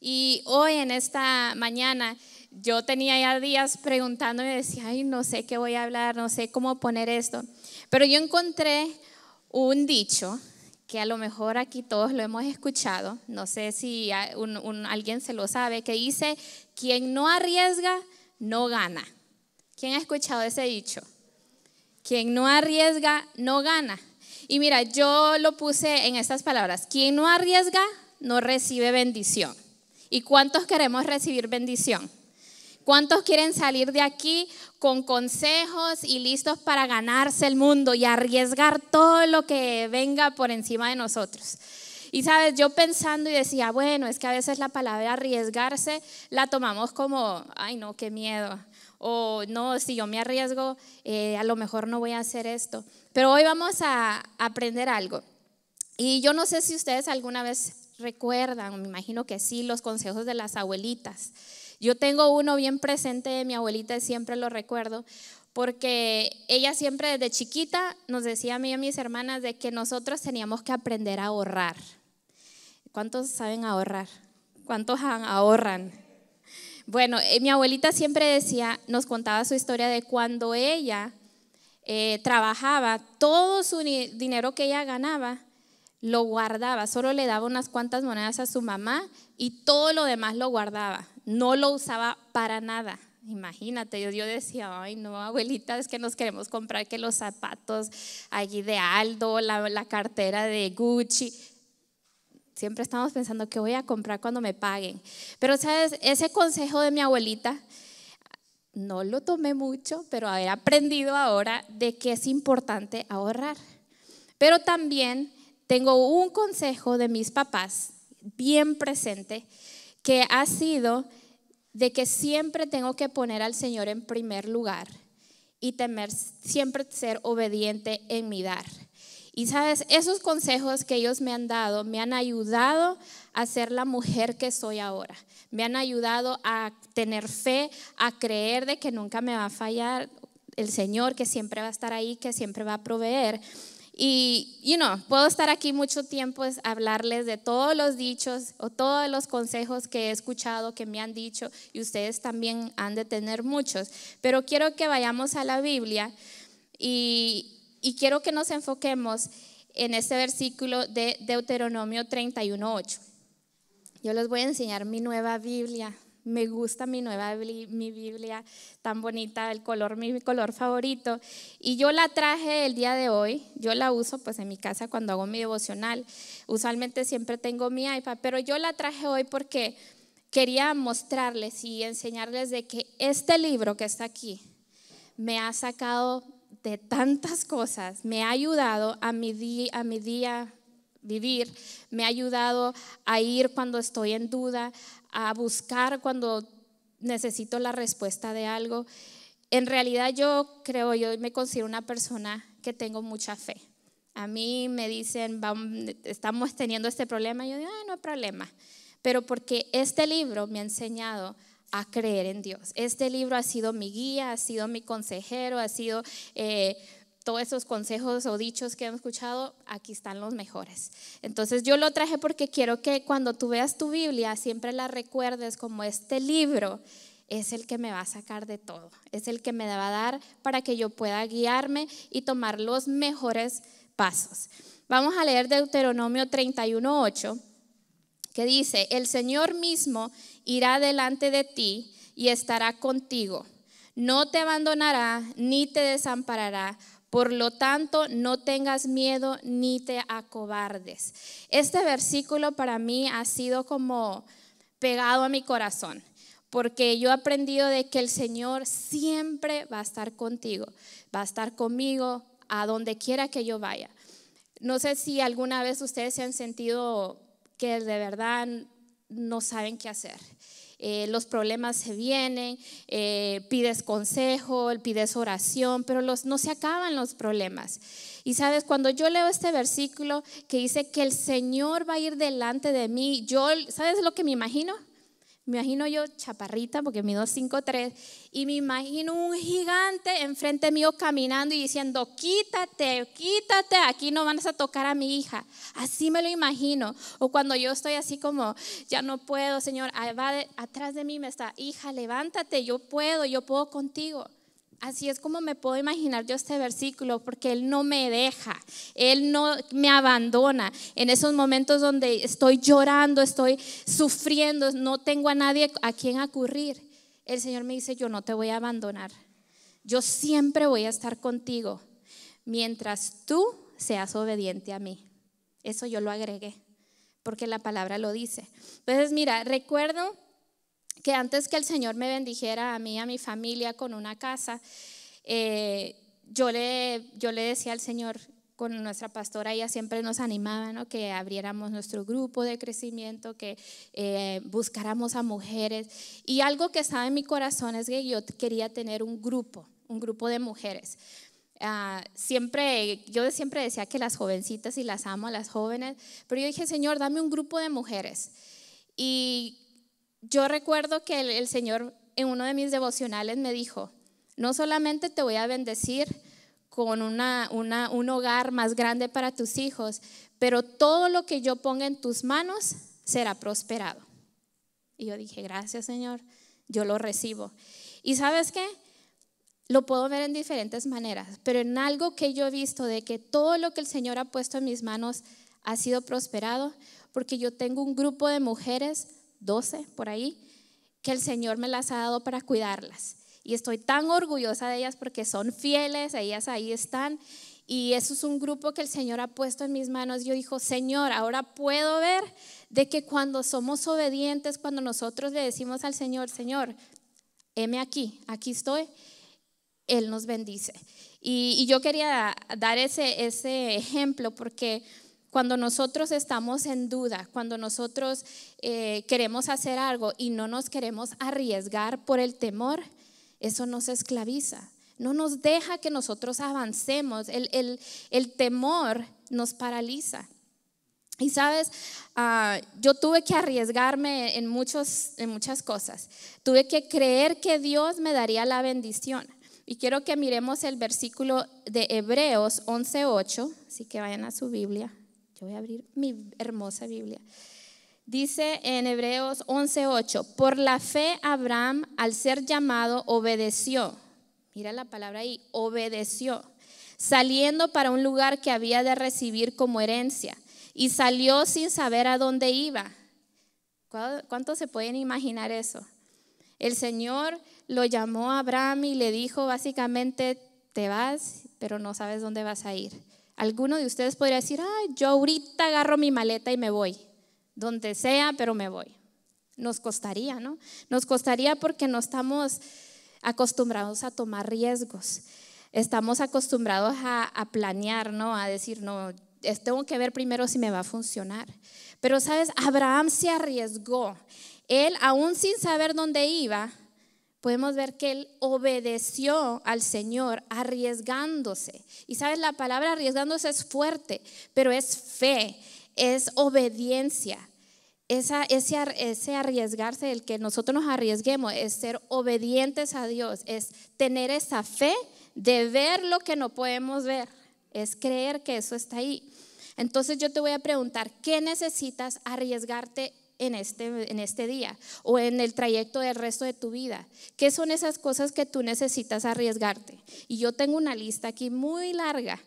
Y hoy en esta mañana yo tenía ya días preguntándome, decía, ay, no sé qué voy a hablar, no sé cómo poner esto. Pero yo encontré un dicho que a lo mejor aquí todos lo hemos escuchado, no sé si alguien se lo sabe, que dice, quien no arriesga, no gana. ¿Quién ha escuchado ese dicho? Quien no arriesga, no gana. Y mira, yo lo puse en estas palabras, quien no arriesga, no recibe bendición. ¿Y cuántos queremos recibir bendición? ¿Cuántos quieren salir de aquí con consejos y listos para ganarse el mundo y arriesgar todo lo que venga por encima de nosotros? Y sabes, yo pensando y decía, bueno, es que a veces la palabra arriesgarse la tomamos como, ay no, qué miedo. O no, si yo me arriesgo, eh, a lo mejor no voy a hacer esto. Pero hoy vamos a aprender algo. Y yo no sé si ustedes alguna vez recuerdan, me imagino que sí, los consejos de las abuelitas. Yo tengo uno bien presente de mi abuelita y siempre lo recuerdo, porque ella siempre desde chiquita nos decía a mí y a mis hermanas de que nosotros teníamos que aprender a ahorrar. ¿Cuántos saben ahorrar? ¿Cuántos ahorran? Bueno, eh, mi abuelita siempre decía, nos contaba su historia de cuando ella eh, trabajaba, todo su dinero que ella ganaba, lo guardaba, solo le daba unas cuantas monedas a su mamá y todo lo demás lo guardaba, no lo usaba para nada. Imagínate, yo, decía, ay no, abuelita, es que nos queremos comprar que los zapatos allí de Aldo, la, cartera de Gucci. Siempre estamos pensando Que voy a comprar cuando me paguen. Pero sabes, ese consejo de mi abuelita no lo tomé mucho, pero he aprendido ahora de que es importante ahorrar. Pero también tengo un consejo de mis papás bien presente que ha sido de que siempre tengo que poner al Señor en primer lugar y temer siempre ser obediente en mi dar. Y sabes, esos consejos que ellos me han dado me han ayudado a ser la mujer que soy ahora. Me han ayudado a tener fe, a creer de que nunca me va a fallar el Señor, que siempre va a estar ahí, que siempre va a proveer. Y, you puedo estar aquí mucho tiempo es hablarles de todos los dichos o todos los consejos que he escuchado, que me han dicho, y ustedes también han de tener muchos. Pero quiero que vayamos a la Biblia y, y quiero que nos enfoquemos en este versículo de Deuteronomio 31.8. Yo les voy a enseñar mi nueva Biblia. Me gusta mi nueva mi Biblia tan bonita, el color, mi color favorito. Y yo la traje el día de hoy. Yo la uso pues en mi casa cuando hago mi devocional. Usualmente siempre tengo mi iPad, pero yo la traje hoy porque quería mostrarles y enseñarles de que este libro que está aquí me ha sacado de tantas cosas, me ha ayudado a mi, día, a mi día vivir, me ha ayudado a ir cuando estoy en duda, a buscar cuando necesito la respuesta de algo. En realidad yo creo, yo me considero una persona que tengo mucha fe. A mí me dicen, estamos teniendo este problema, yo digo, no hay problema. Pero porque este libro me ha enseñado a creer en Dios. Este libro ha sido mi guía, ha sido mi consejero, ha sido eh, todos esos consejos o dichos que han escuchado, aquí están los mejores. Entonces yo lo traje porque quiero que cuando tú veas tu Biblia siempre la recuerdes como este libro es el que me va a sacar de todo, es el que me va a dar para que yo pueda guiarme y tomar los mejores pasos. Vamos a leer Deuteronomio 31.8, que dice, el Señor mismo irá delante de ti y estará contigo. No te abandonará ni te desamparará por lo tanto, no tengas miedo ni te acobardes. Este versículo para mí ha sido como pegado a mi corazón, porque yo he aprendido de que el Señor siempre va a estar contigo, va a estar conmigo a donde quiera que yo vaya. No sé si alguna vez ustedes se han sentido que de verdad no saben qué hacer eh, los problemas se vienen, eh, pides consejo, pides oración, pero los, no se acaban los problemas. Y sabes, cuando yo leo este versículo que dice que el Señor va a ir delante de mí, yo, ¿sabes lo que me imagino? me imagino yo chaparrita porque mido 3 y me imagino un gigante enfrente mío caminando y diciendo, quítate, quítate, aquí no van a tocar a mi hija. Así me lo imagino. O cuando yo estoy así como, ya no puedo, Señor, ah, va atrás de mí me está, hija, levántate, yo puedo, yo puedo contigo. Así es como me puedo imaginar yo este versículo, porque Él no me deja, Él no me abandona. En esos momentos donde estoy llorando, estoy sufriendo, no tengo a nadie a quien acurrir, el Señor me dice, yo no te voy a abandonar, yo siempre voy a estar contigo, mientras tú seas obediente a mí. Eso yo lo agregué, porque la palabra lo dice. Entonces, mira, recuerdo que antes que el Señor me bendijera a mí, a mi familia con una casa, eh, yo, le, yo le decía al Señor, con nuestra pastora, ella siempre nos animaba ¿no? que abriéramos nuestro grupo de crecimiento, que eh, buscáramos a mujeres. Y algo que estaba en mi corazón es que yo quería tener un grupo, un grupo de mujeres. Ah, siempre, yo siempre decía que las jovencitas y las amo, a las jóvenes, pero yo dije, Señor, dame un grupo de mujeres. Y yo recuerdo que el, Señor en uno de mis devocionales me dijo, no solamente te voy a bendecir con una, una, un hogar más grande para tus hijos, pero todo lo que yo ponga en tus manos será prosperado. Y yo dije, gracias Señor, yo lo recibo. Y sabes qué? Lo puedo ver en diferentes maneras, pero en algo que yo he visto de que todo lo que el Señor ha puesto en mis manos ha sido prosperado, porque yo tengo un grupo de mujeres 12 por ahí, que el Señor me las ha dado para cuidarlas. Y estoy tan orgullosa de ellas porque son fieles, ellas ahí están. Y eso es un grupo que el Señor ha puesto en mis manos. Yo dijo, Señor, ahora puedo ver de que cuando somos obedientes, cuando nosotros le decimos al Señor, Señor, heme aquí, aquí estoy, Él nos bendice. Y, yo quería dar ese, ese ejemplo porque cuando nosotros estamos en duda, cuando nosotros eh, queremos hacer algo y no nos queremos arriesgar por el temor, eso nos esclaviza, no nos deja que nosotros avancemos, el, el, temor nos paraliza. Y sabes, ah, yo tuve que arriesgarme en, muchos, en muchas cosas. Tuve que creer que Dios me daría la bendición. Y quiero que miremos el versículo de Hebreos 11.8, así que vayan a su Biblia. Yo voy a abrir mi hermosa Biblia. Dice en Hebreos 11:8, por la fe Abraham al ser llamado obedeció. Mira la palabra ahí, obedeció, saliendo para un lugar que había de recibir como herencia. Y salió sin saber a dónde iba. ¿Cuántos se pueden imaginar eso? El Señor lo llamó a Abraham y le dijo básicamente, te vas, pero no sabes dónde vas a ir. Alguno de ustedes podría decir, ay, yo ahorita agarro mi maleta y me voy, donde sea, pero me voy. Nos costaría, ¿no? Nos costaría porque no estamos acostumbrados a tomar riesgos. Estamos acostumbrados a, a planear, ¿no? A decir, no, tengo que ver primero si me va a funcionar. Pero, ¿sabes? Abraham se arriesgó. Él, aún sin saber dónde iba, podemos ver que él obedeció al Señor arriesgándose. Y sabes, la palabra arriesgándose es fuerte, pero es fe, es obediencia. Esa, ese, ese arriesgarse, el que nosotros nos arriesguemos, es ser obedientes a Dios, es tener esa fe de ver lo que no podemos ver, es creer que eso está ahí. Entonces yo te voy a preguntar, ¿qué necesitas arriesgarte en este, en este día o en el trayecto del resto de tu vida. ¿Qué son esas cosas que tú necesitas arriesgarte? Y yo tengo una lista aquí muy larga.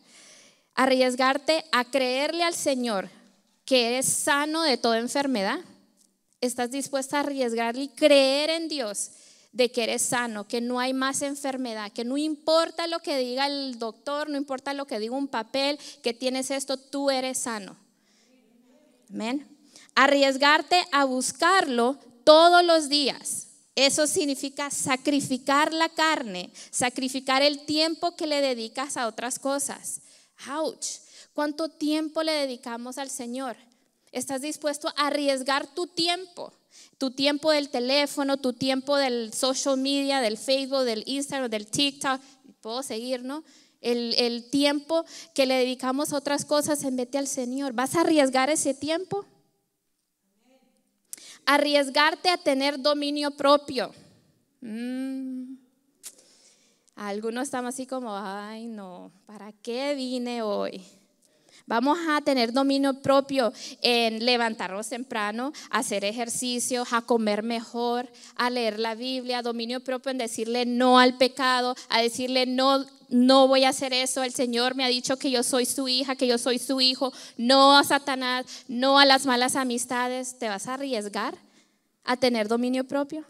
Arriesgarte a creerle al Señor que eres sano de toda enfermedad. ¿Estás dispuesta a arriesgarle y creer en Dios? de que eres sano, que no hay más enfermedad, que no importa lo que diga el doctor, no importa lo que diga un papel, que tienes esto, tú eres sano. Amén. Arriesgarte a buscarlo todos los días. Eso significa sacrificar la carne, sacrificar el tiempo que le dedicas a otras cosas. Ouch. ¿Cuánto tiempo le dedicamos al Señor? ¿Estás dispuesto a arriesgar tu tiempo? Tu tiempo del teléfono, tu tiempo del social media, del Facebook, del Instagram, del TikTok. Puedo seguir, ¿no? El, tiempo que le dedicamos a otras cosas en vez de al Señor. ¿Vas a arriesgar ese tiempo? arriesgarte a tener dominio propio. Mm. Algunos estamos así como, ay no, ¿para qué vine hoy? Vamos a tener dominio propio en levantarnos temprano, hacer ejercicio, a comer mejor, a leer la Biblia, dominio propio en decirle no al pecado, a decirle no no voy a hacer eso, el Señor me ha dicho que yo soy su hija, que yo soy su hijo, no a Satanás, no a las malas amistades, ¿te vas a arriesgar a tener dominio propio?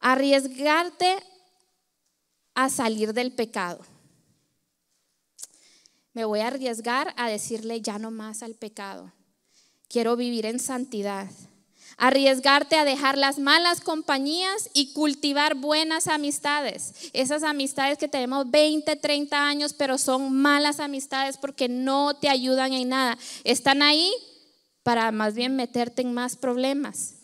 Arriesgarte a salir del pecado. Me voy a arriesgar a decirle ya no más al pecado. Quiero vivir en santidad arriesgarte a dejar las malas compañías y cultivar buenas amistades. Esas amistades que tenemos 20, 30 años, pero son malas amistades porque no te ayudan en nada. Están ahí para más bien meterte en más problemas,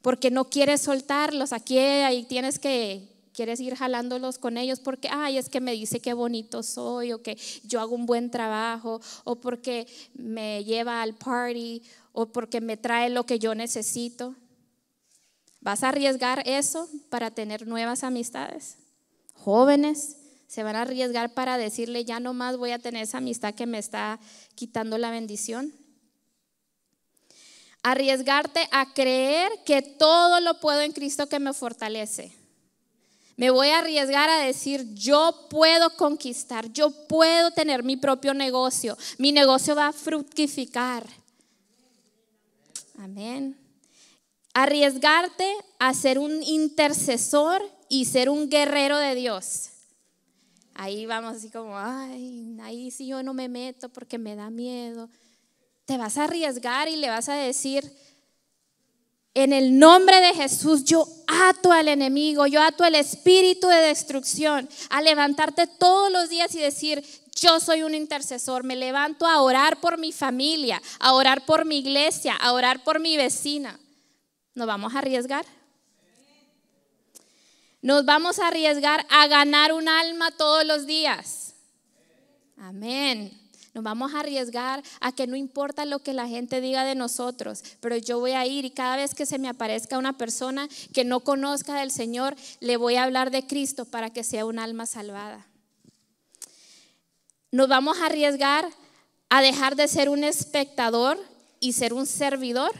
porque no quieres soltarlos. Aquí ahí tienes que quieres ir jalándolos con ellos porque, ay, es que me dice qué bonito soy o que yo hago un buen trabajo o porque me lleva al party o porque me trae lo que yo necesito. ¿Vas a arriesgar eso para tener nuevas amistades? Jóvenes se van a arriesgar para decirle, ya no más voy a tener esa amistad que me está quitando la bendición. Arriesgarte a creer que todo lo puedo en Cristo que me fortalece. Me voy a arriesgar a decir, yo puedo conquistar, yo puedo tener mi propio negocio, mi negocio va a fructificar. Amén. Arriesgarte a ser un intercesor y ser un guerrero de Dios. Ahí vamos así como, ay, ahí si yo no me meto porque me da miedo. Te vas a arriesgar y le vas a decir, en el nombre de Jesús, yo ato al enemigo, yo ato al espíritu de destrucción, a levantarte todos los días y decir, yo soy un intercesor, me levanto a orar por mi familia, a orar por mi iglesia, a orar por mi vecina. ¿Nos vamos a arriesgar? Nos vamos a arriesgar a ganar un alma todos los días. Amén. Nos vamos a arriesgar a que no importa lo que la gente diga de nosotros, pero yo voy a ir y cada vez que se me aparezca una persona que no conozca del Señor, le voy a hablar de Cristo para que sea un alma salvada. Nos vamos a arriesgar a dejar de ser un espectador y ser un servidor.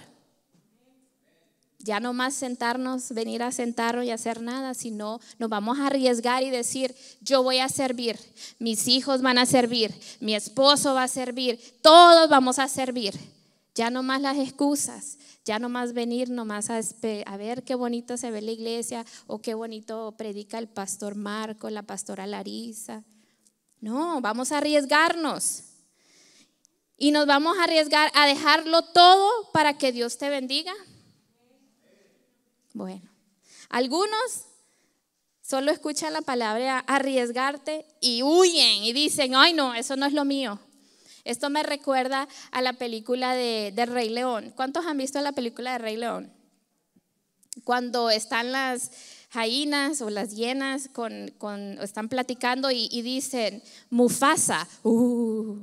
Ya no más sentarnos, venir a sentarnos y hacer nada, sino nos vamos a arriesgar y decir, yo voy a servir, mis hijos van a servir, mi esposo va a servir, todos vamos a servir. Ya no más las excusas, ya no más venir nomás a, a ver qué bonito se ve la iglesia o qué bonito predica el pastor Marco, la pastora Larisa. No, vamos a arriesgarnos. Y nos vamos a arriesgar a dejarlo todo para que Dios te bendiga. Bueno, algunos solo escuchan la palabra arriesgarte y huyen y dicen, ay no, eso no es lo mío. Esto me recuerda a la película de, Rey León. ¿Cuántos han visto la película de Rey León? Cuando están las, jainas o las hienas con, están platicando y, dicen, Mufasa, uh,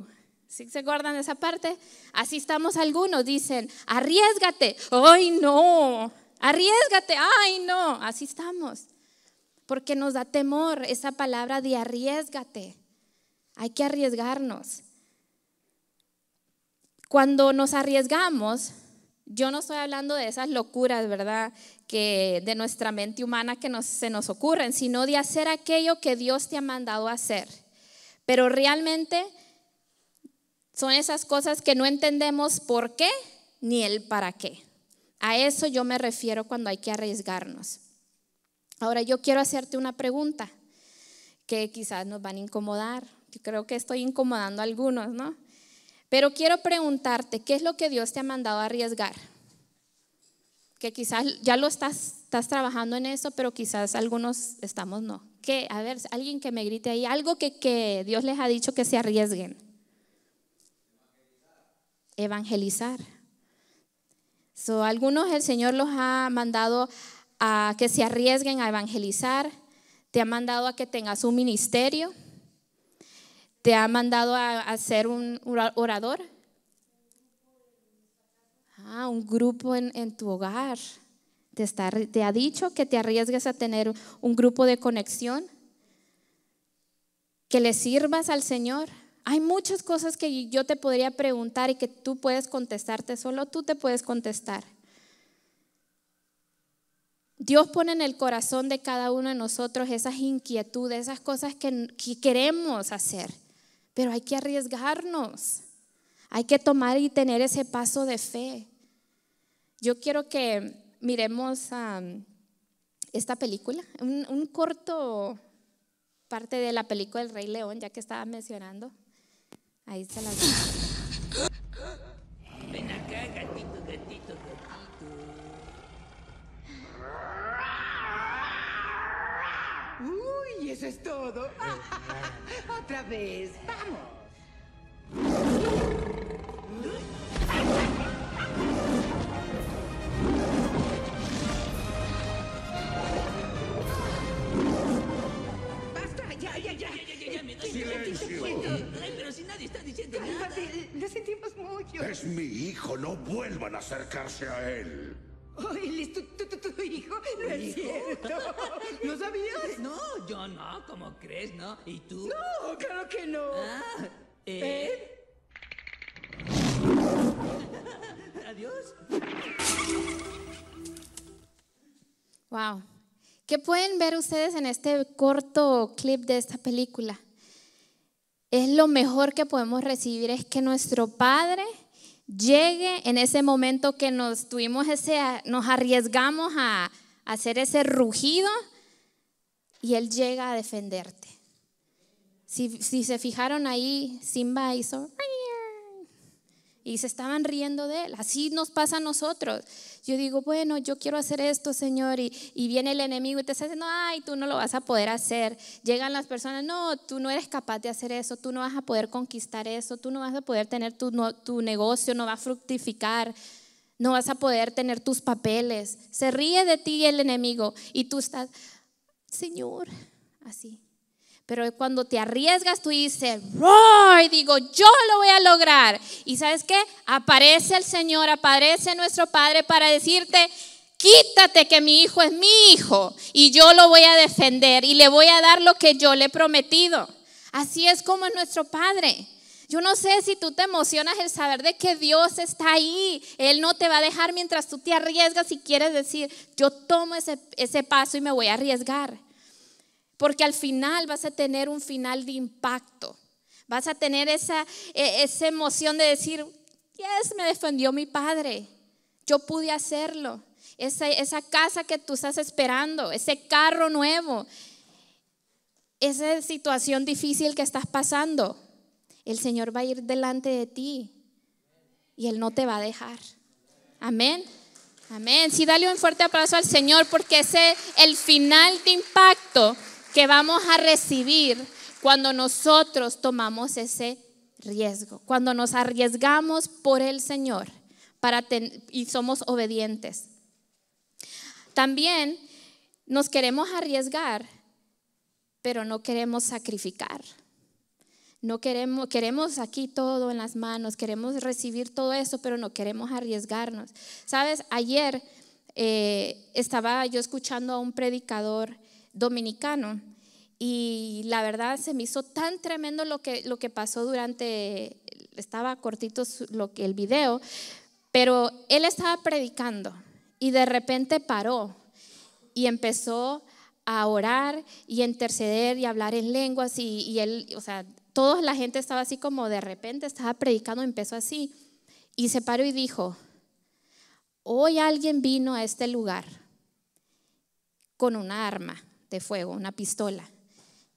si se guardan de esa parte? Así estamos algunos, dicen, arriesgate, ay no, arriesgate, ay no, así estamos. Porque nos da temor esa palabra de arriesgate. Hay que arriesgarnos. Cuando nos arriesgamos, yo no estoy hablando de esas locuras, ¿verdad? Que de nuestra mente humana que nos, se nos ocurren, sino de hacer aquello que Dios te ha mandado a hacer. Pero realmente son esas cosas que no entendemos por qué ni el para qué. A eso yo me refiero cuando hay que arriesgarnos. Ahora yo quiero hacerte una pregunta que quizás nos van a incomodar. Yo creo que estoy incomodando a algunos, ¿no? Pero quiero preguntarte, ¿qué es lo que Dios te ha mandado a arriesgar? Que quizás ya lo estás, trabajando en eso, pero quizás algunos estamos no. ¿Qué? A ver, alguien que me grite ahí, algo que, que Dios les ha dicho que se arriesguen. Evangelizar. So, algunos el Señor los ha mandado a que se arriesguen a evangelizar, te ha mandado a que tengas un ministerio ¿Te ha mandado a, ser un orador? Ah, un grupo en, tu hogar. ¿Te, ha dicho que te arriesgues a tener un grupo de conexión? ¿Que le sirvas al Señor? Hay muchas cosas que yo te podría preguntar y que tú puedes contestarte, solo tú te puedes contestar. Dios pone en el corazón de cada uno de nosotros esas inquietudes, esas cosas que queremos hacer pero hay que arriesgarnos, hay que tomar y tener ese paso de fe. Yo quiero que miremos esta película, un, corto parte de la película del Rey León, ya que estaba mencionando. Ahí se la Ven acá, gatito. ¿Eso es todo? Eh, Otra vez, vamos. ¡Silencio! pero si nadie está diciendo nada. Lo sentimos mucho. Es mi hijo, no vuelvan a acercarse a él. Ay, listo, tu, hijo, no es cierto. ¿No sabías? No, yo no, ¿cómo crees, no? ¿Y tú? No, claro que no. Ah, ¿Eh? ¿Eh? Adiós. Wow. ¿Qué pueden ver ustedes en este corto clip de esta película? Es lo mejor que podemos recibir, es que nuestro Padre llegue en ese momento que nos tuvimos ese, nos arriesgamos a, hacer ese rugido y Él llega a defenderte. Si, si se fijaron ahí, Simba hizo y se estaban riendo de él. Así nos pasa a nosotros. Yo digo, bueno, yo quiero hacer esto, Señor, y, viene el enemigo y te dice, no, ay, tú no lo vas a poder hacer. Llegan las personas, no, tú no eres capaz de hacer eso, tú no vas a poder conquistar eso, tú no vas a poder tener tu, tu negocio, no va a fructificar no vas a poder tener tus papeles. Se ríe de ti el enemigo y tú estás, Señor, así. Pero cuando te arriesgas, tú dices, Roy, digo, yo lo voy a lograr. Y sabes qué? Aparece el Señor, aparece nuestro Padre para decirte, quítate que mi hijo es mi hijo y yo lo voy a defender y le voy a dar lo que yo le he prometido. Así es como es nuestro Padre. Yo no sé si tú te emocionas el saber de que Dios está ahí. Él no te va a dejar mientras tú te arriesgas y quieres decir, yo tomo ese, ese paso y me voy a arriesgar. Porque al final vas a tener un final de impacto. Vas a tener esa, e, emoción de decir, yes, me defendió mi padre. Yo pude hacerlo. Esa, casa que tú estás esperando, ese carro nuevo, esa situación difícil que estás pasando, el Señor va a ir delante de ti y Él no te va a dejar. Amén. Amén. Sí, dale un fuerte aplauso al Señor porque ese el final de impacto que vamos a recibir cuando nosotros tomamos ese riesgo, cuando nos arriesgamos por el Señor para y somos obedientes. También nos queremos arriesgar, pero no queremos sacrificar. No queremos, queremos aquí todo en las manos, queremos recibir todo eso, pero no queremos arriesgarnos. Sabes, ayer eh, estaba yo escuchando a un predicador dominicano. Y la verdad se me hizo tan tremendo lo que, lo que pasó durante, estaba cortito lo que, el video, pero él estaba predicando y de repente paró y empezó a orar y a interceder y hablar en lenguas y, y él, o sea, toda la gente estaba así como de repente estaba predicando, empezó así y se paró y dijo, hoy alguien vino a este lugar con una arma de fuego, una pistola,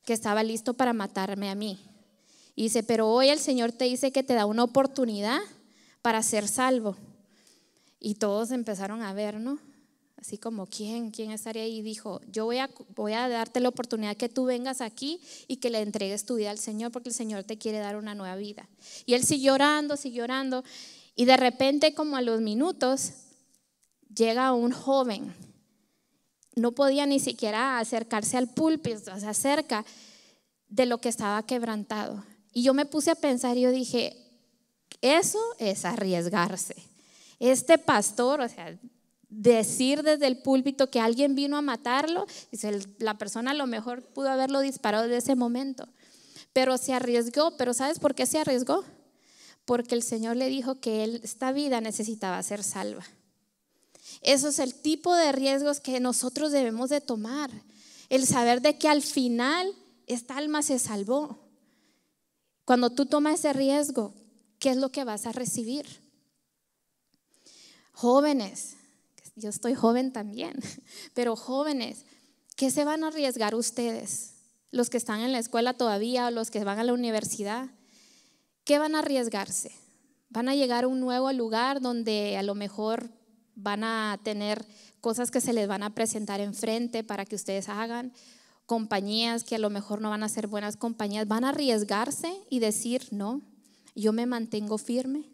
que estaba listo para matarme a mí. Y dice, pero hoy el Señor te dice que te da una oportunidad para ser salvo. Y todos empezaron a ver, ¿no? Así como, ¿quién? ¿Quién estaría ahí? Y dijo, yo voy a, voy a darte la oportunidad que tú vengas aquí y que le entregues tu vida al Señor, porque el Señor te quiere dar una nueva vida. Y él siguió llorando siguió llorando, Y de repente, como a los minutos, llega un joven no podía ni siquiera acercarse al púlpito, se acerca de lo que estaba quebrantado. Y yo me puse a pensar y yo dije, eso es arriesgarse. Este pastor, o sea, decir desde el púlpito que alguien vino a matarlo, la persona a lo mejor pudo haberlo disparado desde ese momento, pero se arriesgó, pero ¿sabes por qué se arriesgó? Porque el Señor le dijo que él, esta vida necesitaba ser salva. Eso es el tipo de riesgos que nosotros debemos de tomar. El saber de que al final esta alma se salvó. Cuando tú tomas ese riesgo, ¿qué es lo que vas a recibir? Jóvenes, yo estoy joven también, pero jóvenes, ¿qué se van a arriesgar ustedes? Los que están en la escuela todavía o los que van a la universidad, ¿qué van a arriesgarse? Van a llegar a un nuevo lugar donde a lo mejor van a tener cosas que se les van a presentar enfrente para que ustedes hagan, compañías que a lo mejor no van a ser buenas compañías, van a arriesgarse y decir, no, yo me mantengo firme.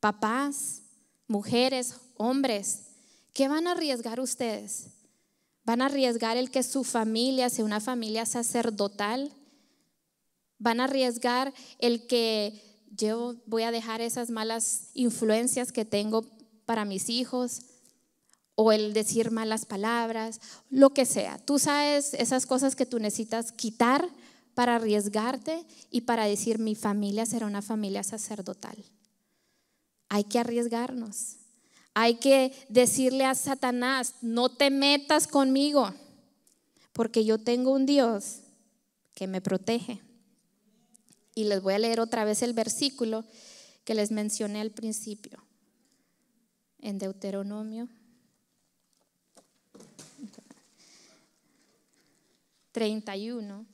Papás, mujeres, hombres, ¿qué van a arriesgar ustedes? ¿Van a arriesgar el que su familia sea una familia sacerdotal? ¿Van a arriesgar el que yo voy a dejar esas malas influencias que tengo para mis hijos o el decir malas palabras, lo que sea. Tú sabes esas cosas que tú necesitas quitar para arriesgarte y para decir mi familia será una familia sacerdotal. Hay que arriesgarnos. Hay que decirle a Satanás, no te metas conmigo, porque yo tengo un Dios que me protege. Y les voy a leer otra vez el versículo que les mencioné al principio en Deuteronomio 31.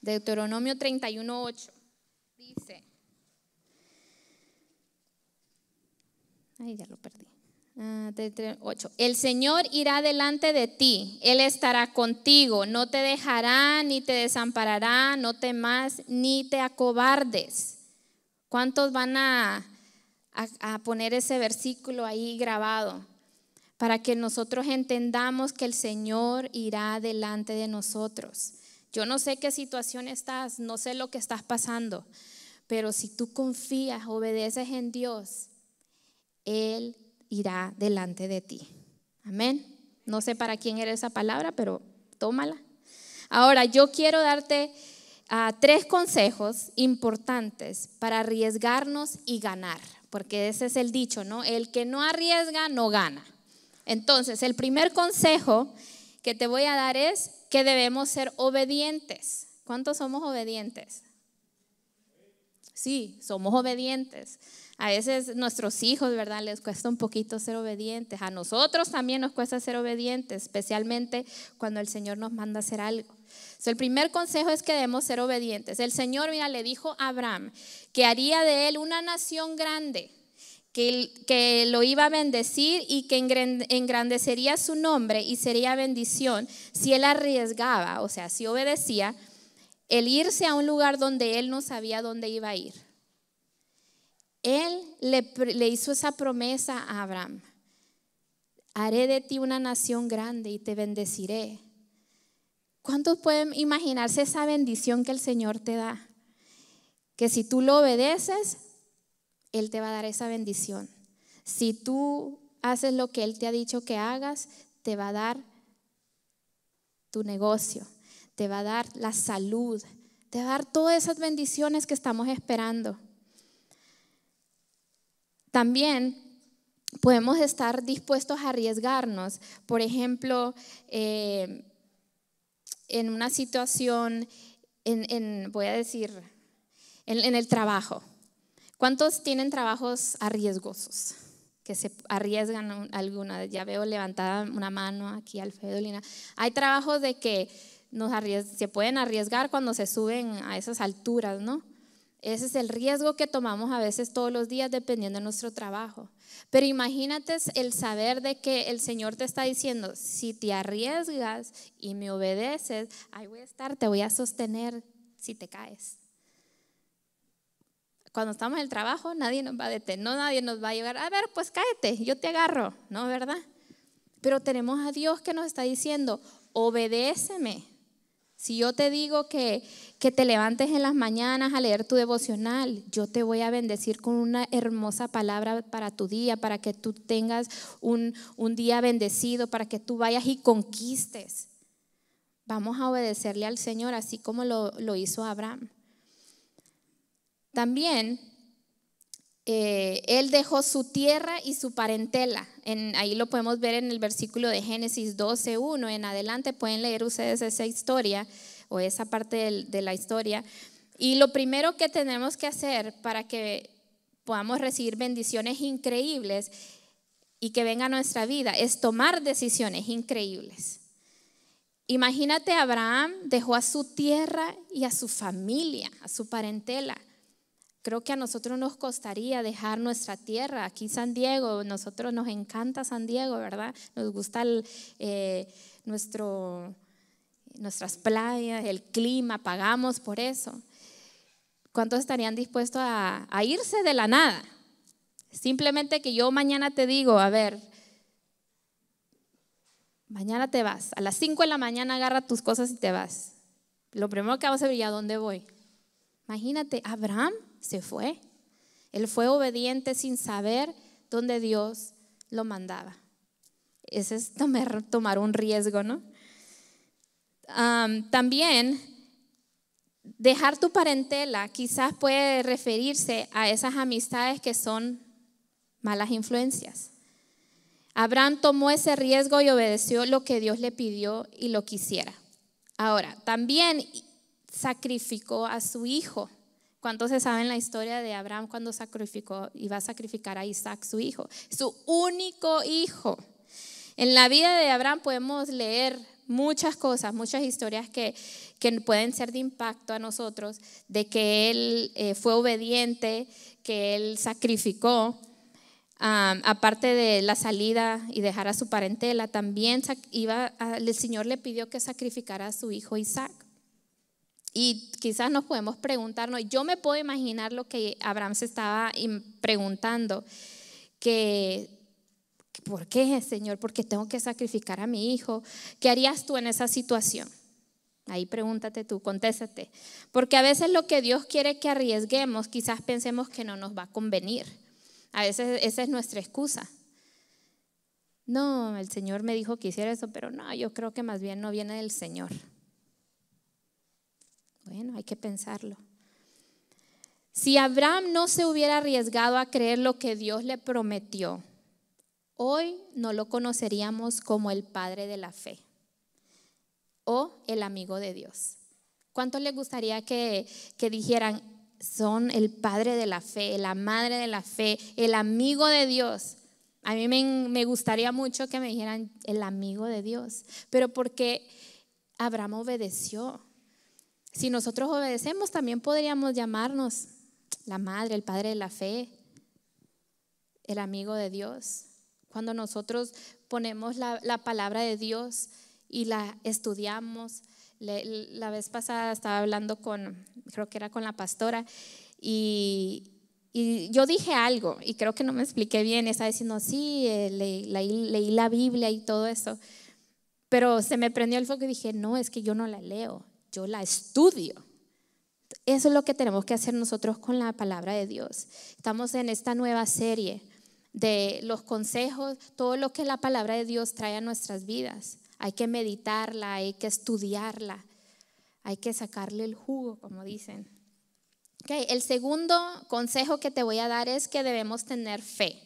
Deuteronomio 31.8, Dice. Ahí ya lo perdí. Ah, el Señor irá delante de ti, Él estará contigo, no te dejará ni te desamparará, no temas ni te acobardes. ¿Cuántos van a, a, a poner ese versículo ahí grabado? Para que nosotros entendamos que el Señor irá delante de nosotros. Yo no sé qué situación estás, no sé lo que estás pasando, pero si tú confías, obedeces en Dios, Él irá delante de ti. Amén. No sé para quién era esa palabra, pero tómala. Ahora, yo quiero darte ah, tres consejos importantes para arriesgarnos y ganar, porque ese es el dicho, ¿no? El que no arriesga, no gana. Entonces, el primer consejo que te voy a dar es que debemos ser obedientes. ¿Cuántos somos obedientes? Sí, somos obedientes. A veces nuestros hijos, ¿verdad? Les cuesta un poquito ser obedientes. A nosotros también nos cuesta ser obedientes, especialmente cuando el Señor nos manda hacer algo. el primer consejo es que debemos ser obedientes. El Señor, mira, le dijo a Abraham que haría de él una nación grande, que, que lo iba a bendecir y que engrandecería su nombre y sería bendición si él arriesgaba, o sea, si obedecía, el irse a un lugar donde él no sabía dónde iba a ir. Él le, hizo esa promesa a Abraham. Haré de ti una nación grande y te bendeciré. ¿Cuántos pueden imaginarse esa bendición que el Señor te da? Que si tú lo obedeces, Él te va a dar esa bendición. Si tú haces lo que Él te ha dicho que hagas, te va a dar tu negocio, te va a dar la salud, te va a dar todas esas bendiciones que estamos esperando. También podemos estar dispuestos a arriesgarnos. Por ejemplo, eh, en una situación, voy a decir, en, el trabajo. ¿Cuántos tienen trabajos arriesgosos? Que se arriesgan alguna. Ya veo levantada una mano aquí, Alfredo Lina. Hay trabajos de que se pueden arriesgar cuando se suben a esas alturas, ¿no? Ese es el riesgo que tomamos a veces todos los días dependiendo de nuestro trabajo. Pero imagínate el saber de que el Señor te está diciendo, si te arriesgas y me obedeces, ahí voy a estar, te voy a sostener si te caes. Cuando estamos en el trabajo, nadie nos va a detener, no nadie nos va a llevar, a ver, pues cáete, yo te agarro, ¿no? ¿Verdad? Pero tenemos a Dios que nos está diciendo, obedéceme, si yo te digo que, que te levantes en las mañanas a leer tu devocional, yo te voy a bendecir con una hermosa palabra para tu día, para que tú tengas un, día bendecido, para que tú vayas y conquistes. Vamos a obedecerle al Señor así como lo, lo hizo Abraham. También eh, él dejó su tierra y su parentela. ahí lo podemos ver en el versículo de Génesis 12.1 en adelante. Pueden leer ustedes esa historia o esa parte de, la historia. Y lo primero que tenemos que hacer para que podamos recibir bendiciones increíbles y que venga nuestra vida es tomar decisiones increíbles. Imagínate, Abraham dejó a su tierra y a su familia, a su parentela Creo que a nosotros nos costaría dejar nuestra tierra, aquí San Diego, nosotros nos encanta San Diego, ¿verdad? Nos gusta eh, nuestro, nuestras playas, el clima, pagamos por eso. ¿Cuántos estarían dispuestos a, irse de la nada? Simplemente que yo mañana te digo, a ver, mañana te vas, a las 5 de la mañana agarra tus cosas y te vas. Lo primero que vamos a ver, ¿y a dónde voy? Imagínate, Abraham se fue. Él fue obediente sin saber dónde Dios lo mandaba. Ese es tomar, un riesgo, ¿no? también dejar tu parentela quizás puede referirse a esas amistades que son malas influencias. Abraham tomó ese riesgo y obedeció lo que Dios le pidió y lo quisiera. Ahora, también sacrificó a su hijo. ¿Cuántos se saben la historia de Abraham cuando sacrificó, iba a sacrificar a Isaac, su hijo? Su único hijo. En la vida de Abraham podemos leer muchas cosas, muchas historias que, pueden ser de impacto a nosotros, de que él eh, fue obediente, que él sacrificó. aparte de la salida y dejar a su parentela, también el Señor le pidió que sacrificara a su hijo Isaac. Y quizás nos podemos preguntarnos, yo me puedo imaginar lo que Abraham se estaba preguntando, que ¿por qué, Señor? ¿Por qué tengo que sacrificar a mi hijo? ¿Qué harías tú en esa situación? Ahí pregúntate tú, contéstate. Porque a veces lo que Dios quiere que arriesguemos, quizás pensemos que no nos va a convenir. A veces esa es nuestra excusa. No, el Señor me dijo que hiciera eso, pero no, yo creo que más bien no viene del Señor. Bueno, hay que pensarlo. Si Abraham no se hubiera arriesgado a creer lo que Dios le prometió, hoy no lo conoceríamos como el padre de la fe o el amigo de Dios. ¿Cuánto le gustaría que, dijeran, son el padre de la fe, la madre de la fe, el amigo de Dios? A mí me gustaría mucho que me dijeran el amigo de Dios, pero porque Abraham obedeció. Si nosotros obedecemos, también podríamos llamarnos la madre, el padre de la fe, el amigo de Dios. Cuando nosotros ponemos la, palabra de Dios y la estudiamos, la vez pasada estaba hablando con, creo que era con la pastora, y, yo dije algo, y creo que no me expliqué bien, estaba diciendo, sí, eh, leí la Biblia y todo eso, pero se me prendió el foco y dije, no, es que yo no la leo, yo la estudio. Eso es lo que tenemos que hacer nosotros con la palabra de Dios. Estamos en esta nueva serie de los consejos, todo lo que la palabra de Dios trae a nuestras vidas. Hay que meditarla, hay que estudiarla, hay que sacarle el jugo, como dicen. El segundo consejo que te voy a dar es que debemos tener fe.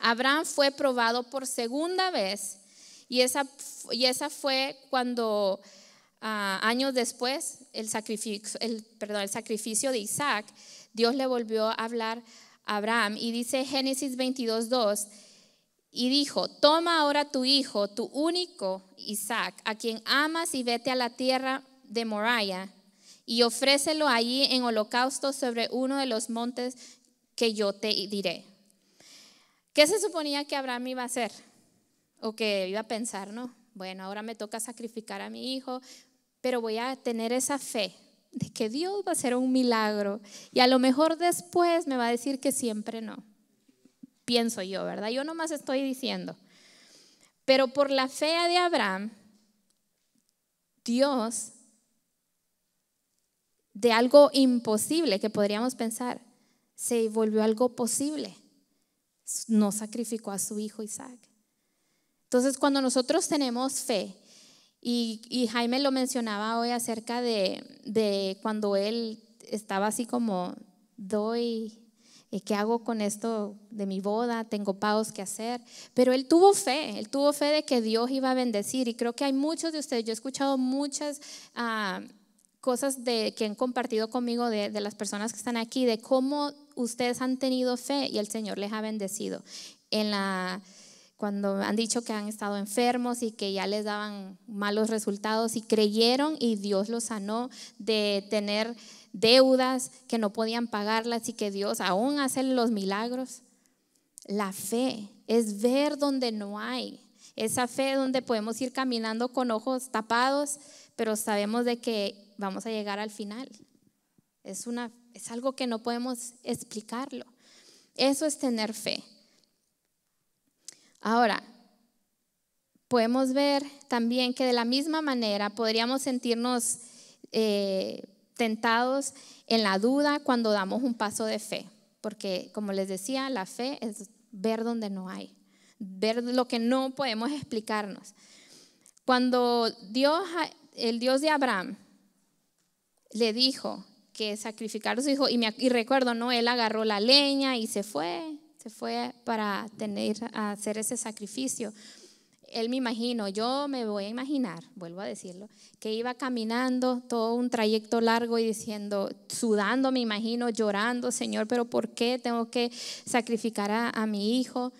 Abraham fue probado por segunda vez y esa, y esa fue cuando Ah, años después, el sacrificio, perdón, el sacrificio de Isaac, Dios le volvió a hablar a Abraham y dice Génesis 22.2, y dijo, toma ahora tu hijo, tu único Isaac, a quien amas y vete a la tierra de Moriah y ofrécelo allí en holocausto sobre uno de los montes que yo te diré. ¿Qué se suponía que Abraham iba a hacer? O que iba a pensar, ¿no? bueno, ahora me toca sacrificar a mi hijo, pero voy a tener esa fe de que Dios va a hacer un milagro y a lo mejor después me va a decir que siempre no. Pienso yo, ¿verdad? Yo nomás estoy diciendo. Pero por la fe de Abraham, Dios, de algo imposible que podríamos pensar, se volvió algo posible. No sacrificó a su hijo Isaac. Entonces, cuando nosotros tenemos fe, y, Jaime lo mencionaba hoy acerca de, cuando él estaba así como, doy, eh, ¿qué hago con esto de mi boda? Tengo pagos que hacer. Pero él tuvo fe, él tuvo fe de que Dios iba a bendecir. Y creo que hay muchos de ustedes, yo he escuchado muchas... Ah, cosas de, que han compartido conmigo de, de, las personas que están aquí, de cómo ustedes han tenido fe y el Señor les ha bendecido. En la cuando han dicho que han estado enfermos y que ya les daban malos resultados y creyeron y Dios los sanó de tener deudas que no podían pagarlas y que Dios aún hace los milagros. La fe es ver donde no hay, esa fe donde podemos ir caminando con ojos tapados, pero sabemos de que vamos a llegar al final. Es, algo que no podemos explicarlo. Eso es tener fe. Ahora, podemos ver también que de la misma manera podríamos sentirnos eh, tentados en la duda cuando damos un paso de fe, porque como les decía, la fe es ver donde no hay, ver lo que no podemos explicarnos. Cuando el Dios de Abraham, le dijo que sacrificar a su hijo, y, y recuerdo, ¿no? Él agarró la leña y se fue, se fue para tener, hacer ese sacrificio. Él me imagino, yo me voy a imaginar, vuelvo a decirlo, que iba caminando todo un trayecto largo y diciendo, sudando, me imagino, llorando, Señor, pero ¿por qué tengo que sacrificar a, mi hijo?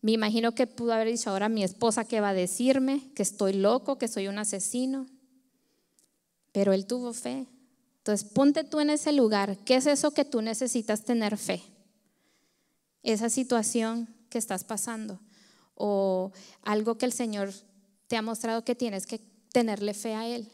Me imagino que pudo haber dicho ahora mi esposa que va a decirme que estoy loco, que soy un asesino. Pero él tuvo fe. Entonces ponte tú en ese lugar. ¿Qué es eso que tú necesitas tener fe? esa situación que estás pasando o algo que el Señor te ha mostrado que tienes que tenerle fe a Él.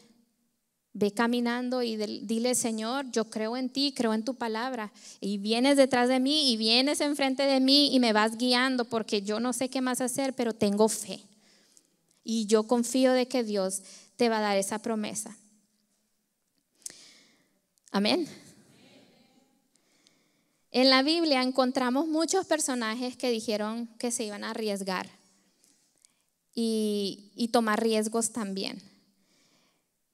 Ve caminando y dile, Señor, yo creo en ti, creo en tu palabra. Y vienes detrás de mí y vienes enfrente de mí y me vas guiando porque yo no sé qué más hacer, pero tengo fe. Y yo confío de que Dios te va a dar esa promesa. Amén. En la Biblia encontramos muchos personajes que dijeron que se iban a arriesgar y, tomar riesgos también.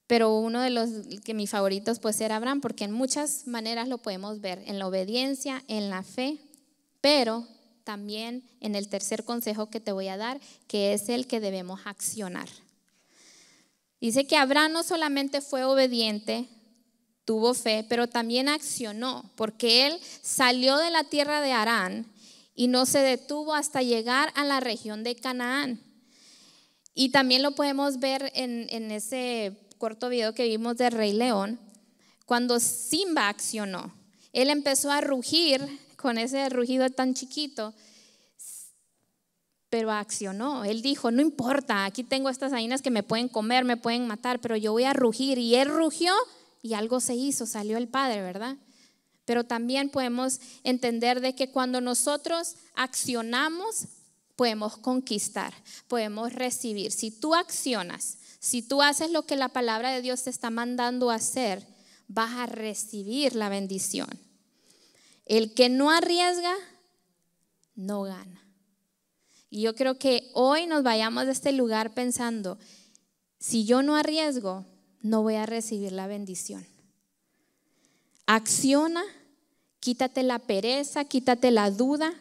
Pero uno de los que mis favoritos puede ser Abraham, porque en muchas maneras lo podemos ver, en la obediencia, en la fe, pero también en el tercer consejo que te voy a dar, que es el que debemos accionar. Dice que Abraham no solamente fue obediente, tuvo fe, pero también accionó, porque él salió de la tierra de Arán y no se detuvo hasta llegar a la región de Canaán. Y también lo podemos ver en, ese corto video que vimos de Rey León, cuando Simba accionó. Él empezó a rugir con ese rugido tan chiquito, pero accionó. Él dijo, no importa, aquí tengo estas hainas que me pueden comer, me pueden matar, pero yo voy a rugir. Y él rugió y algo se hizo, salió el Padre, ¿verdad? Pero también podemos entender de que cuando nosotros accionamos, podemos conquistar, podemos recibir. Si tú accionas, si tú haces lo que la palabra de Dios te está mandando a hacer, vas a recibir la bendición. El que no arriesga, no gana. Y yo creo que hoy nos vayamos de este lugar pensando, si yo no arriesgo, no voy a recibir la bendición. Acciona, quítate la pereza, quítate la duda,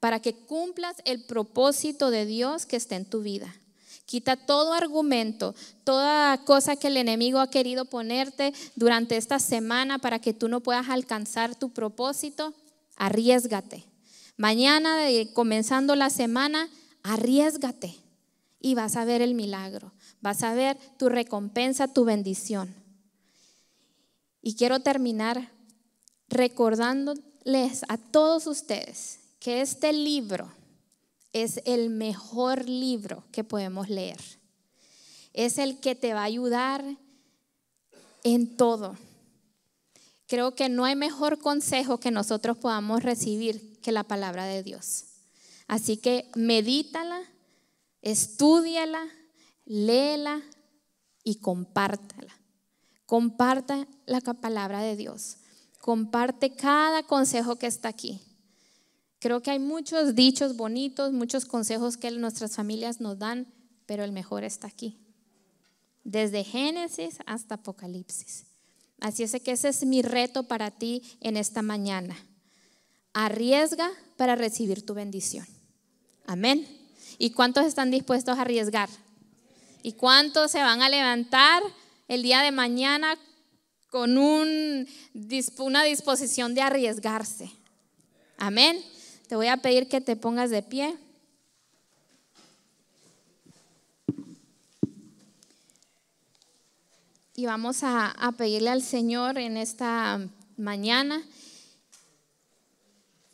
para que cumplas el propósito de Dios que está en tu vida. Quita todo argumento, toda cosa que el enemigo ha querido ponerte durante esta semana para que tú no puedas alcanzar tu propósito. Arriesgate. Mañana, comenzando la semana, arriesgate y vas a ver el milagro. Vas a ver tu recompensa, tu bendición. Y quiero terminar recordándoles a todos ustedes que este libro es el mejor libro que podemos leer. Es el que te va a ayudar en todo. Creo que no hay mejor consejo que nosotros podamos recibir que la palabra de Dios. Así que medítala, estudiala, léela y compártala. Comparta la palabra de Dios. Comparte cada consejo que está aquí. Creo que hay muchos dichos bonitos, muchos consejos que nuestras familias nos dan, pero el mejor está aquí. Desde Génesis hasta Apocalipsis. Así es que ese es mi reto para ti en esta mañana. Arriesga para recibir tu bendición. Amén. ¿Y cuántos están dispuestos a arriesgar? ¿Y cuántos se van a levantar el día de mañana con una disposición de arriesgarse? Amén. Te voy a pedir que te pongas de pie. Y vamos a pedirle al Señor en esta mañana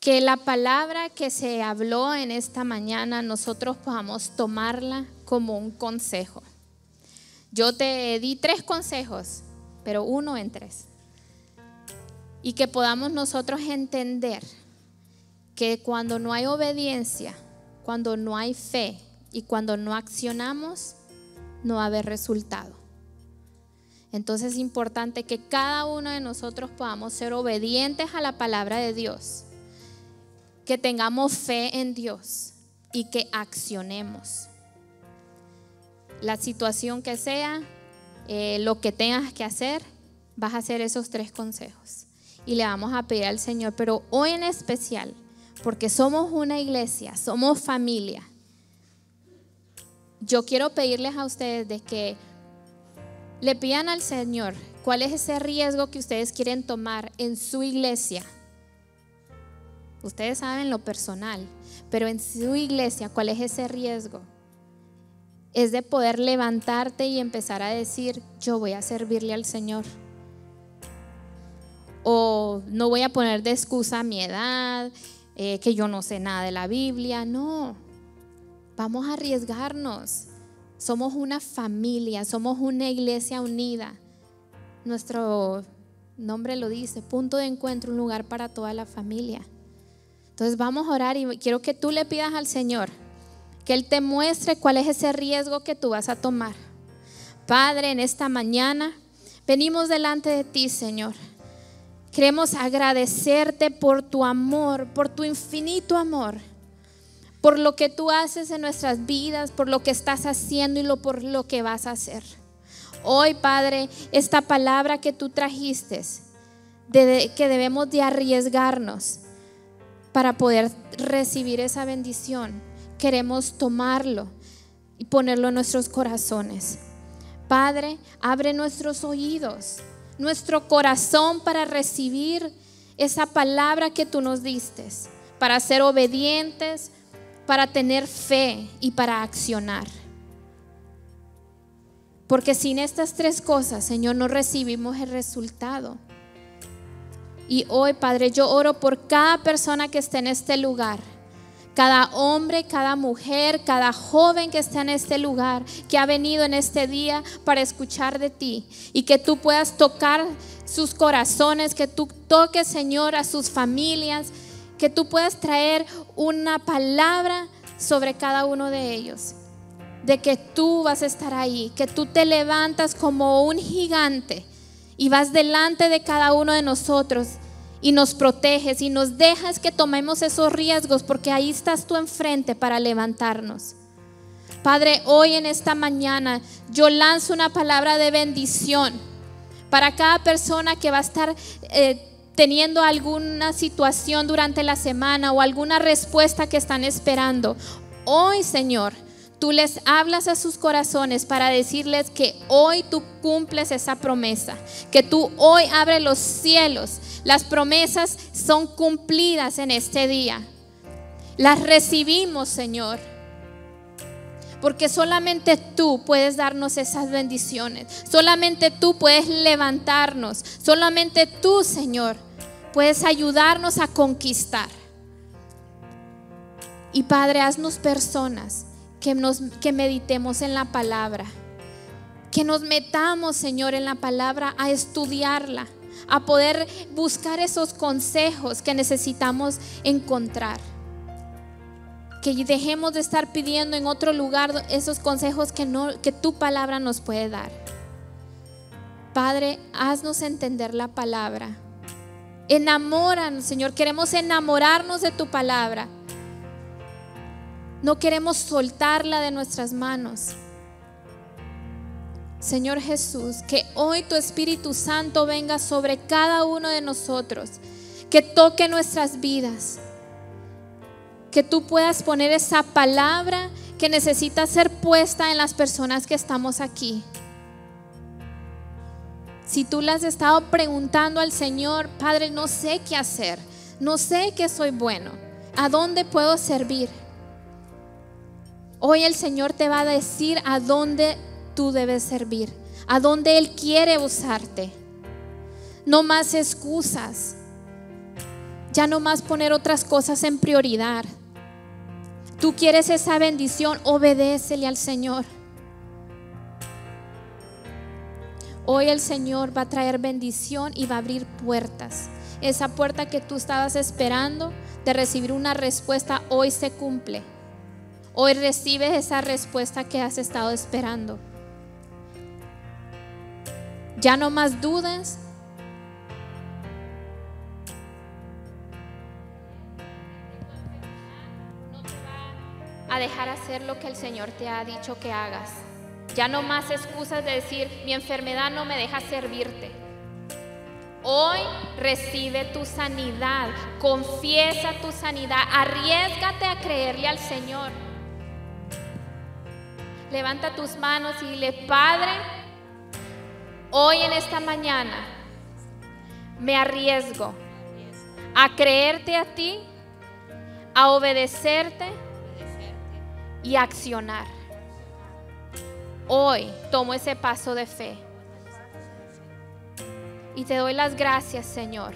que la palabra que se habló en esta mañana nosotros podamos tomarla como un consejo. Yo te di tres consejos, pero uno en tres. Y que podamos nosotros entender que cuando no hay obediencia, cuando no hay fe y cuando no accionamos, no va a haber resultado. Entonces es importante que cada uno de nosotros podamos ser obedientes a la palabra de Dios que tengamos fe en Dios y que accionemos. La situación que sea, eh, lo que tengas que hacer, vas a hacer esos tres consejos. Y le vamos a pedir al Señor, pero hoy en especial, porque somos una iglesia, somos familia, yo quiero pedirles a ustedes de que le pidan al Señor cuál es ese riesgo que ustedes quieren tomar en su iglesia Ustedes saben lo personal, pero en su iglesia, ¿cuál es ese riesgo? Es de poder levantarte y empezar a decir, yo voy a servirle al Señor. O no voy a poner de excusa mi edad, eh, que yo no sé nada de la Biblia. No, vamos a arriesgarnos. Somos una familia, somos una iglesia unida. Nuestro nombre lo dice, punto de encuentro, un lugar para toda la familia. Entonces vamos a orar y quiero que tú le pidas al Señor que Él te muestre cuál es ese riesgo que tú vas a tomar. Padre, en esta mañana venimos delante de ti, Señor. Queremos agradecerte por tu amor, por tu infinito amor, por lo que tú haces en nuestras vidas, por lo que estás haciendo y lo, por lo que vas a hacer. Hoy, Padre, esta palabra que tú trajiste, que debemos de arriesgarnos, para poder recibir esa bendición. Queremos tomarlo y ponerlo en nuestros corazones. Padre, abre nuestros oídos, nuestro corazón para recibir esa palabra que tú nos diste, para ser obedientes, para tener fe y para accionar. Porque sin estas tres cosas, Señor, no recibimos el resultado. Y hoy, Padre, yo oro por cada persona que esté en este lugar cada hombre, cada mujer, cada joven que está en este lugar, que ha venido en este día para escuchar de ti y que tú puedas tocar sus corazones, que tú toques, Señor, a sus familias, que tú puedas traer una palabra sobre cada uno de ellos, de que tú vas a estar ahí, que tú te levantas como un gigante y vas delante de cada uno de nosotros y nos proteges y nos dejas que tomemos esos riesgos porque ahí estás tú enfrente para levantarnos. Padre, hoy en esta mañana yo lanzo una palabra de bendición para cada persona que va a estar eh, teniendo alguna situación durante la semana o alguna respuesta que están esperando. Hoy, Señor, Tú les hablas a sus corazones para decirles que hoy tú cumples esa promesa, que tú hoy abres los cielos. Las promesas son cumplidas en este día. Las recibimos, Señor. Porque solamente tú puedes darnos esas bendiciones. Solamente tú puedes levantarnos. Solamente tú, Señor, puedes ayudarnos a conquistar. Y Padre, haznos personas que, nos, que meditemos en la palabra, que nos metamos, Señor, en la palabra a estudiarla, a poder buscar esos consejos que necesitamos encontrar. Que dejemos de estar pidiendo en otro lugar esos consejos que, no, que tu palabra nos puede dar. Padre, haznos entender la palabra. Enamóranos, Señor. Queremos enamorarnos de tu palabra. No queremos soltarla de nuestras manos. Señor Jesús, que hoy tu Espíritu Santo venga sobre cada uno de nosotros, que toque nuestras vidas, que tú puedas poner esa palabra que necesita ser puesta en las personas que estamos aquí. Si tú le has estado preguntando al Señor, Padre, no sé qué hacer, no sé qué soy bueno, ¿a dónde puedo servir? Hoy el Señor te va a decir a dónde tú debes servir, a dónde Él quiere usarte. No más excusas. Ya no más poner otras cosas en prioridad. Tú quieres esa bendición, obedécele al Señor. Hoy el Señor va a traer bendición y va a abrir puertas. Esa puerta que tú estabas esperando de recibir una respuesta hoy se cumple. Hoy recibes esa respuesta que has estado esperando. Ya no más dudas. a dejar hacer lo que el Señor te ha dicho que hagas. Ya no más excusas de decir, mi enfermedad no me deja servirte. Hoy recibe tu sanidad, confiesa tu sanidad, arriesgate a creerle al Señor. Levanta tus manos y dile, Padre, hoy en esta mañana me arriesgo a creerte a ti, a obedecerte y a accionar. Hoy tomo ese paso de fe. Y te doy las gracias, Señor,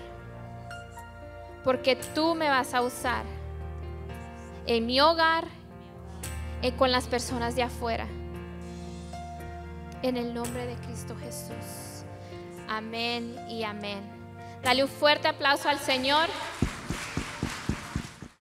porque tú me vas a usar en mi hogar, eh, con las personas de afuera. En el nombre de Cristo Jesús. Amén y amén. Dale un fuerte aplauso al Señor.